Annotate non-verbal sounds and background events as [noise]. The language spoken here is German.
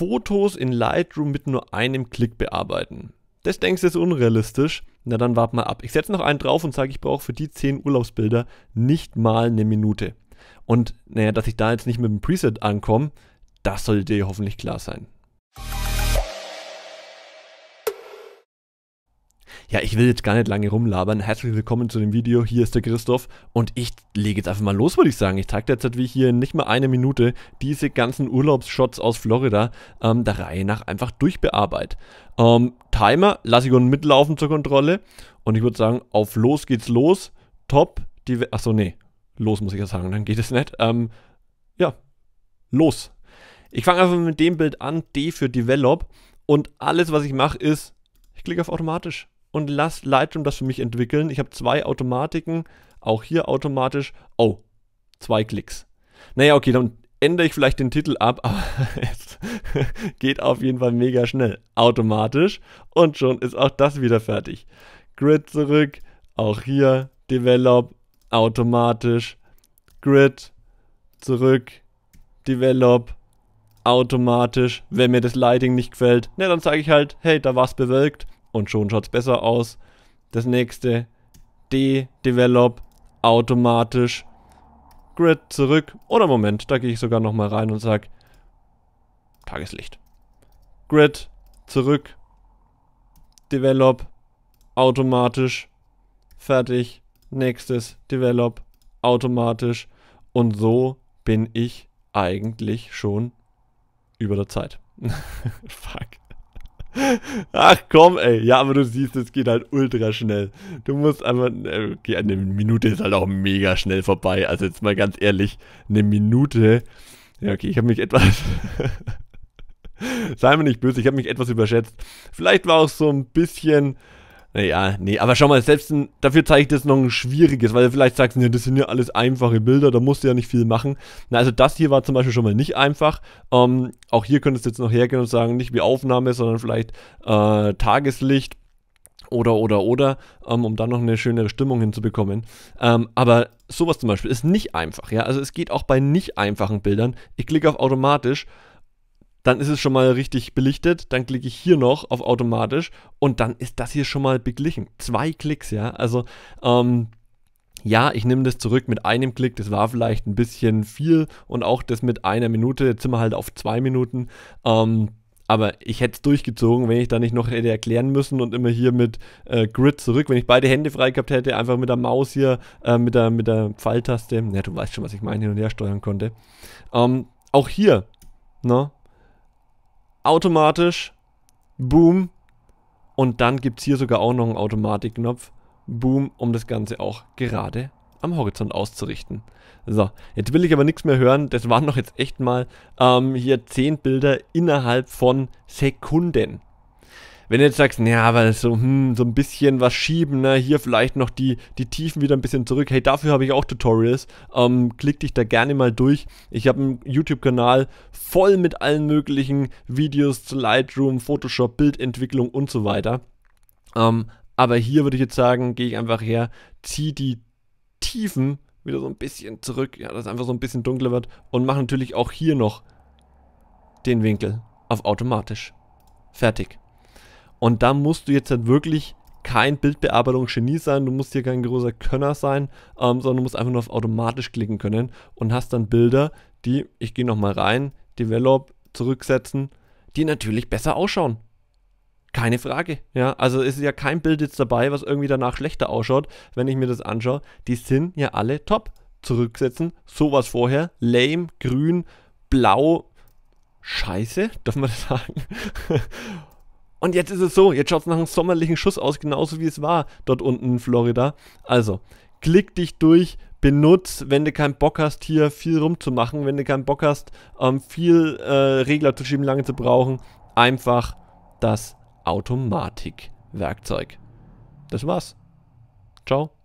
Fotos in Lightroom mit nur einem Klick bearbeiten. Das denkst du ist unrealistisch. Na dann wart mal ab. Ich setze noch einen drauf und sage, ich brauche für die 10 Urlaubsbilder nicht mal eine Minute. Und naja, dass ich da jetzt nicht mit dem Preset ankomme, das sollte dir hoffentlich klar sein. Ja, ich will jetzt gar nicht lange rumlabern. Herzlich willkommen zu dem Video. Hier ist der Christoph und ich lege jetzt einfach mal los, würde ich sagen. Ich zeige jetzt wie ich hier in nicht mal eine Minute diese ganzen Urlaubsshots aus Florida ähm, der Reihe nach einfach durchbearbeit. Ähm, Timer lasse ich unten mitlaufen zur Kontrolle und ich würde sagen, auf los geht's los. Top. Die Achso, nee. Los muss ich ja sagen, dann geht es nicht. Ähm, ja, los. Ich fange einfach mit dem Bild an, D für Develop. Und alles, was ich mache, ist, ich klicke auf automatisch und lasse Lightroom das für mich entwickeln. Ich habe zwei Automatiken, auch hier automatisch. Oh, zwei Klicks. Naja, okay, dann ändere ich vielleicht den Titel ab, [laughs] aber es geht auf jeden Fall mega schnell. Automatisch. Und schon ist auch das wieder fertig. Grid zurück, auch hier, Develop, automatisch, Grid, zurück, Develop, automatisch. Wenn mir das Lighting nicht gefällt, ne, dann sage ich halt, hey, da war es bewölkt, und schon schaut es besser aus. Das nächste, D-Develop, automatisch, Grid zurück. Oder Moment, da gehe ich sogar nochmal rein und sage, Tageslicht. Grid zurück, Develop, automatisch, fertig, nächstes, Develop, automatisch. Und so bin ich eigentlich schon über der Zeit. [laughs] Fuck. Ach komm, ey. Ja, aber du siehst, es geht halt ultra schnell. Du musst einfach. Äh, okay, eine Minute ist halt auch mega schnell vorbei. Also jetzt mal ganz ehrlich, eine Minute. Ja, okay, ich habe mich etwas. [laughs] Sei mir nicht böse, ich habe mich etwas überschätzt. Vielleicht war auch so ein bisschen naja, nee, aber schau mal, selbst ein, dafür zeige ich das noch ein schwieriges, weil du vielleicht sagst nee, das sind ja alles einfache Bilder, da musst du ja nicht viel machen. Na, also das hier war zum Beispiel schon mal nicht einfach. Ähm, auch hier könntest du jetzt noch hergehen und sagen, nicht wie Aufnahme, sondern vielleicht äh, Tageslicht oder, oder, oder, ähm, um dann noch eine schönere Stimmung hinzubekommen. Ähm, aber sowas zum Beispiel ist nicht einfach, ja. Also es geht auch bei nicht einfachen Bildern. Ich klicke auf automatisch dann ist es schon mal richtig belichtet, dann klicke ich hier noch auf automatisch und dann ist das hier schon mal beglichen. Zwei Klicks, ja, also ähm, ja, ich nehme das zurück mit einem Klick, das war vielleicht ein bisschen viel und auch das mit einer Minute, jetzt sind wir halt auf zwei Minuten, ähm, aber ich hätte es durchgezogen, wenn ich da nicht noch hätte erklären müssen und immer hier mit äh, Grid zurück, wenn ich beide Hände frei gehabt hätte, einfach mit der Maus hier, äh, mit, der, mit der Pfeiltaste, ja, du weißt schon, was ich meine, hin und her steuern konnte. Ähm, auch hier, ne, automatisch, boom. Und dann gibt es hier sogar auch noch einen Automatikknopf, boom, um das Ganze auch gerade am Horizont auszurichten. So, jetzt will ich aber nichts mehr hören. Das waren doch jetzt echt mal ähm, hier 10 Bilder innerhalb von Sekunden. Wenn du jetzt sagst, naja, aber so, hm, so ein bisschen was schieben, ne? hier vielleicht noch die, die Tiefen wieder ein bisschen zurück. Hey, dafür habe ich auch Tutorials. Ähm, klick dich da gerne mal durch. Ich habe einen YouTube-Kanal voll mit allen möglichen Videos zu Lightroom, Photoshop, Bildentwicklung und so weiter. Ähm, aber hier würde ich jetzt sagen, gehe ich einfach her, ziehe die Tiefen wieder so ein bisschen zurück, ja, dass einfach so ein bisschen dunkler wird und mache natürlich auch hier noch den Winkel auf automatisch. Fertig. Und da musst du jetzt halt wirklich kein Bildbearbeitung-Genie sein, du musst hier kein großer Könner sein, ähm, sondern du musst einfach nur auf automatisch klicken können und hast dann Bilder, die, ich gehe nochmal rein, Develop, zurücksetzen, die natürlich besser ausschauen. Keine Frage. Ja, also ist ja kein Bild jetzt dabei, was irgendwie danach schlechter ausschaut, wenn ich mir das anschaue. Die sind ja alle top. Zurücksetzen, sowas vorher, lame, grün, blau, scheiße, [laughs] darf man das sagen? Und jetzt ist es so, jetzt schaut es nach einem sommerlichen Schuss aus, genauso wie es war dort unten in Florida. Also, klick dich durch, benutz, wenn du keinen Bock hast, hier viel rumzumachen, wenn du keinen Bock hast, ähm, viel äh, Regler zu schieben, lange zu brauchen, einfach das Automatikwerkzeug. Das war's. Ciao.